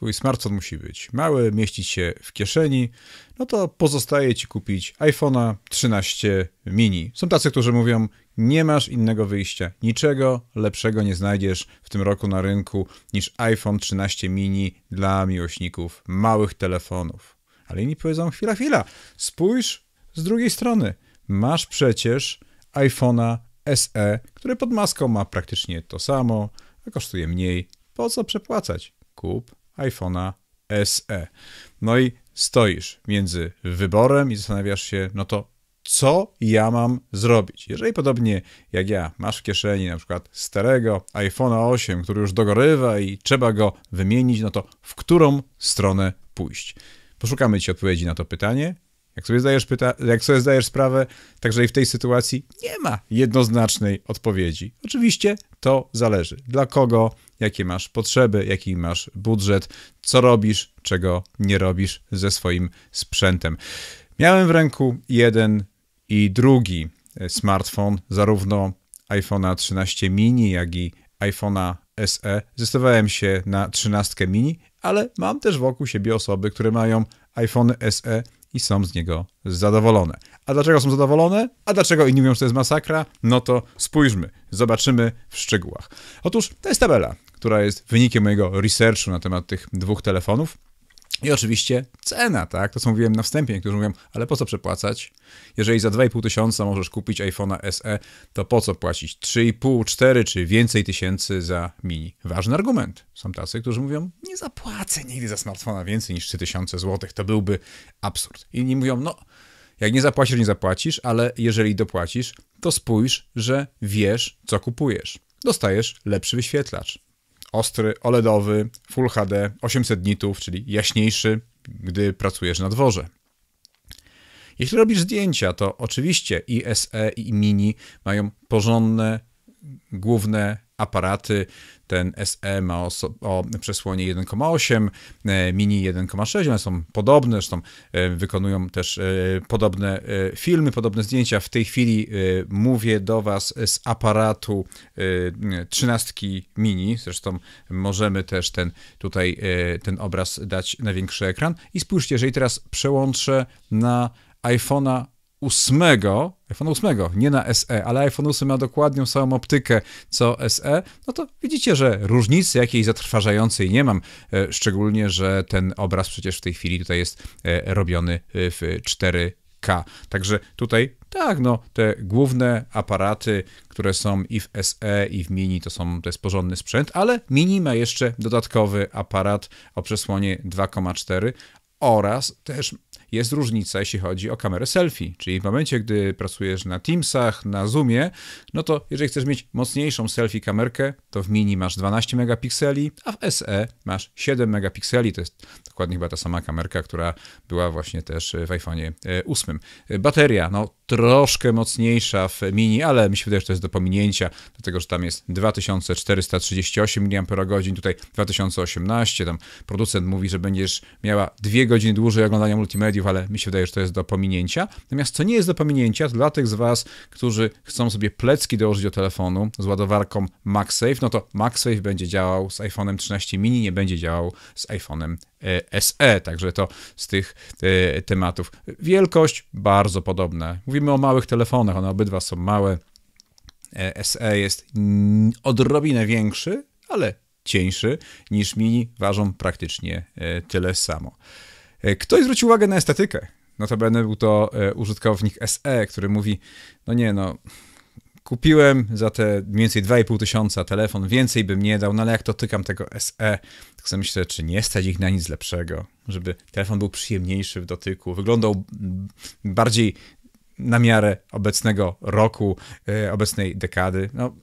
Twój smartfon musi być mały, mieścić się w kieszeni, no to pozostaje Ci kupić iPhone'a 13 mini. Są tacy, którzy mówią, nie masz innego wyjścia, niczego lepszego nie znajdziesz w tym roku na rynku niż iPhone 13 mini dla miłośników małych telefonów. Ale inni powiedzą, chwila, chwila, spójrz z drugiej strony. Masz przecież iPhone'a SE, który pod maską ma praktycznie to samo, a kosztuje mniej. Po co przepłacać? Kup iPhone'a SE. No i stoisz między wyborem i zastanawiasz się, no to co ja mam zrobić? Jeżeli podobnie jak ja masz w kieszeni na przykład starego iPhone'a 8, który już dogorywa i trzeba go wymienić, no to w którą stronę pójść? Poszukamy Ci odpowiedzi na to pytanie jak sobie, zdajesz pyta jak sobie zdajesz sprawę, także i w tej sytuacji nie ma jednoznacznej odpowiedzi. Oczywiście to zależy. Dla kogo, jakie masz potrzeby, jaki masz budżet, co robisz, czego nie robisz ze swoim sprzętem. Miałem w ręku jeden i drugi smartfon, zarówno iPhone'a 13 mini, jak i iPhone'a SE. Zdecydowałem się na 13 mini, ale mam też wokół siebie osoby, które mają iPhone SE i są z niego zadowolone. A dlaczego są zadowolone? A dlaczego inni mówią, że to jest masakra? No to spójrzmy, zobaczymy w szczegółach. Otóż to jest tabela, która jest wynikiem mojego researchu na temat tych dwóch telefonów. I oczywiście cena, tak? To co mówiłem na wstępie. Niektórzy mówią, ale po co przepłacać? Jeżeli za 2,5 tysiąca możesz kupić iPhone'a SE, to po co płacić 3,5, 4 czy więcej tysięcy za mini? Ważny argument. Są tacy, którzy mówią, nie zapłacę nigdy za smartfona więcej niż 3000 zł. To byłby absurd. Inni mówią, no, jak nie zapłacisz, nie zapłacisz, ale jeżeli dopłacisz, to spójrz, że wiesz, co kupujesz. Dostajesz lepszy wyświetlacz ostry, OLEDowy, Full HD, 800 nitów, czyli jaśniejszy, gdy pracujesz na dworze. Jeśli robisz zdjęcia, to oczywiście i SE i Mini mają porządne główne aparaty. Ten SE ma o, o przesłonie 1,8, e, mini 1,6, one są podobne, zresztą e, wykonują też e, podobne filmy, podobne zdjęcia. W tej chwili mówię do Was z aparatu 13 mini, zresztą możemy też ten tutaj ten obraz dać na większy ekran. I spójrzcie, jeżeli teraz przełączę na iPhone'a 8, iPhone 8, nie na SE, ale iPhone 8 ma dokładnie samą optykę co SE, no to widzicie, że różnicy jakiejś zatrważającej nie mam, e, szczególnie, że ten obraz przecież w tej chwili tutaj jest e, robiony e, w 4 K. Także tutaj tak, no te główne aparaty, które są i w SE i w Mini, to są to jest porządny sprzęt, ale Mini ma jeszcze dodatkowy aparat o przesłonie 2,4, oraz też jest różnica, jeśli chodzi o kamerę selfie. Czyli w momencie, gdy pracujesz na Teamsach, na Zoomie, no to jeżeli chcesz mieć mocniejszą selfie kamerkę, to w mini masz 12 megapikseli, a w SE masz 7 megapikseli. To jest dokładnie chyba ta sama kamerka, która była właśnie też w iPhone'ie 8. E, e, bateria, no troszkę mocniejsza w Mini, ale mi się wydaje, że to jest do pominięcia, dlatego że tam jest 2438 mAh, tutaj 2018, tam producent mówi, że będziesz miała dwie godziny dłużej oglądania multimediów, ale mi się wydaje, że to jest do pominięcia. Natomiast co nie jest do pominięcia, to dla tych z Was, którzy chcą sobie plecki dołożyć do telefonu z ładowarką MagSafe, no to MagSafe będzie działał z iPhone'em 13 mini, nie będzie działał z iPhone'em SE, e, także to z tych e, tematów. Wielkość bardzo podobne. Mówimy o małych telefonach, one obydwa są małe. SE e jest odrobinę większy, ale cieńszy niż mini, ważą praktycznie tyle samo. Ktoś zwrócił uwagę na estetykę. Notabene był to użytkownik SE, który mówi, no nie no, Kupiłem za te mniej więcej 2,5 tysiąca telefon, więcej bym nie dał, no ale jak dotykam tego SE, tak sobie myślę, czy nie stać ich na nic lepszego, żeby telefon był przyjemniejszy w dotyku, wyglądał bardziej na miarę obecnego roku, e, obecnej dekady. No,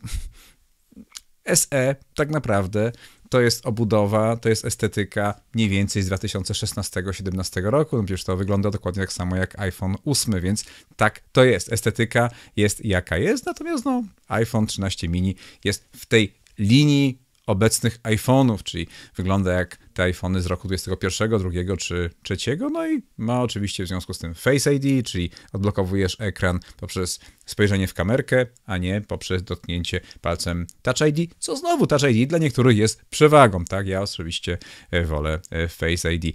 SE tak naprawdę to jest obudowa, to jest estetyka mniej więcej z 2016 2017 roku. No przecież to wygląda dokładnie tak samo jak iPhone 8, więc tak to jest. Estetyka jest jaka jest, natomiast no, iPhone 13 mini jest w tej linii obecnych iPhone'ów, czyli wygląda jak te iPhony z roku 2021, 2 czy 3. No i ma oczywiście w związku z tym Face ID, czyli odblokowujesz ekran poprzez spojrzenie w kamerkę, a nie poprzez dotknięcie palcem Touch ID, co znowu Touch ID dla niektórych jest przewagą, tak? Ja oczywiście e, wolę e, Face ID. E,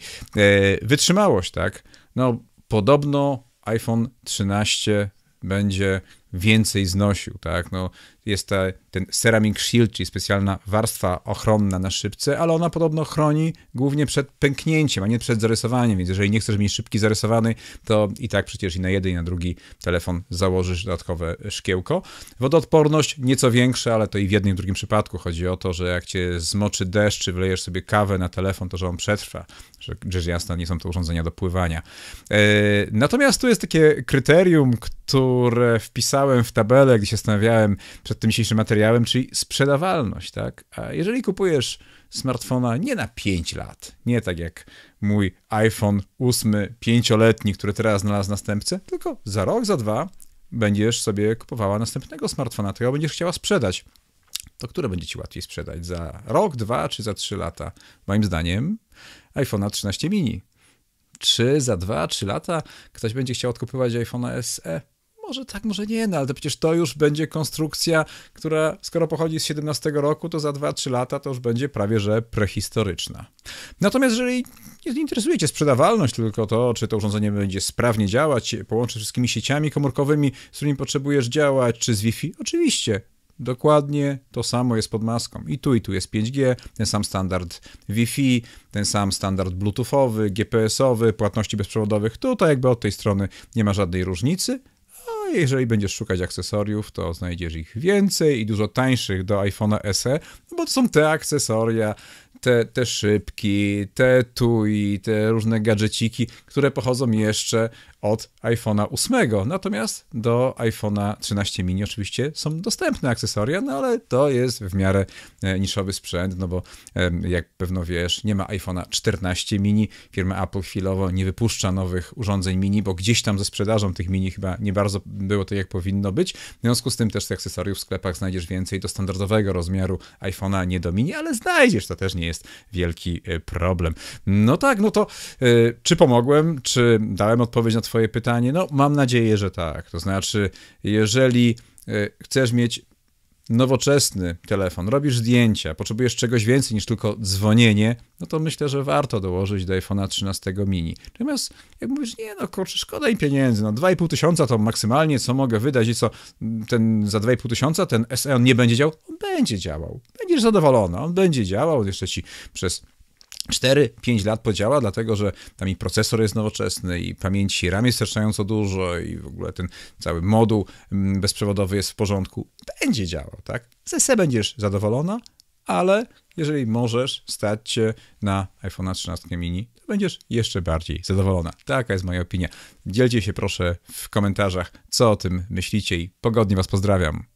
wytrzymałość, tak? No podobno iPhone 13 będzie więcej znosił, tak? No, jest ta, ten ceramic shield, czyli specjalna warstwa ochronna na szybce, ale ona podobno chroni głównie przed pęknięciem, a nie przed zarysowaniem, więc jeżeli nie chcesz mieć szybki zarysowany, to i tak przecież i na jeden, i na drugi telefon założysz dodatkowe szkiełko. Wodoodporność nieco większa, ale to i w jednym, i w drugim przypadku chodzi o to, że jak cię zmoczy deszcz, czy wlejesz sobie kawę na telefon, to że on przetrwa, że rzecz jasna nie są to urządzenia do pływania. E, natomiast tu jest takie kryterium, które wpisałem wpisałem w tabelę, gdy się zastanawiałem przed tym dzisiejszym materiałem, czyli sprzedawalność, tak? A jeżeli kupujesz smartfona nie na 5 lat, nie tak jak mój iPhone 8 5-letni, który teraz znalazł następcę, tylko za rok, za dwa będziesz sobie kupowała następnego smartfona, tego będziesz chciała sprzedać. To które będzie ci łatwiej sprzedać? Za rok, dwa czy za trzy lata? Moim zdaniem iPhone'a 13 mini. Czy za dwa, trzy lata ktoś będzie chciał odkupywać iPhone'a SE? może tak, może nie, no ale to przecież to już będzie konstrukcja, która skoro pochodzi z 17 roku, to za 2-3 lata to już będzie prawie że prehistoryczna. Natomiast jeżeli nie interesujecie sprzedawalność, tylko to, czy to urządzenie będzie sprawnie działać, połączy wszystkimi sieciami komórkowymi, z którymi potrzebujesz działać, czy z Wi-Fi, oczywiście Dokładnie to samo jest pod maską. I tu, i tu jest 5G, ten sam standard Wi-Fi, ten sam standard Bluetoothowy, GPS-owy, płatności bezprzewodowych. Tutaj, jakby od tej strony nie ma żadnej różnicy jeżeli będziesz szukać akcesoriów, to znajdziesz ich więcej i dużo tańszych do iPhone'a SE, no bo to są te akcesoria, te, te szybki, te tui, te różne gadżeciki, które pochodzą jeszcze od iPhone'a 8. Natomiast do iPhone'a 13 mini oczywiście są dostępne akcesoria, no ale to jest w miarę e, niszowy sprzęt, no bo jak pewno wiesz, nie ma iPhone'a 14 mini. Firma Apple chwilowo nie wypuszcza nowych urządzeń mini, bo gdzieś tam ze sprzedażą tych mini chyba nie bardzo było to jak powinno być. W związku z tym też tych akcesoriów w sklepach znajdziesz więcej do standardowego rozmiaru iPhone'a, nie do mini, ale znajdziesz, to też nie jest wielki e, problem. No tak, no to e, czy pomogłem, czy dałem odpowiedź na twoje Twoje pytanie? No, mam nadzieję, że tak. To znaczy, jeżeli e, chcesz mieć nowoczesny telefon, robisz zdjęcia, potrzebujesz czegoś więcej niż tylko dzwonienie, no to myślę, że warto dołożyć do iPhone'a 13 mini. Natomiast jak mówisz, nie no kurczę, szkoda im pieniędzy, no 2,5 tysiąca to maksymalnie co mogę wydać i co, ten za 2,5 tysiąca ten SE on nie będzie działał? On będzie działał. Będziesz zadowolony, on będzie działał, jeszcze ci przez 4-5 lat podziała, dlatego że tam i procesor jest nowoczesny, i pamięci RAM jest straszająco dużo, i w ogóle ten cały moduł mm, bezprzewodowy jest w porządku. Będzie działał, tak? se będziesz zadowolona, ale jeżeli możesz stać się na iPhone 13 mini, to będziesz jeszcze bardziej zadowolona. Taka jest moja opinia. Dzielcie się proszę w komentarzach, co o tym myślicie i pogodnie Was pozdrawiam.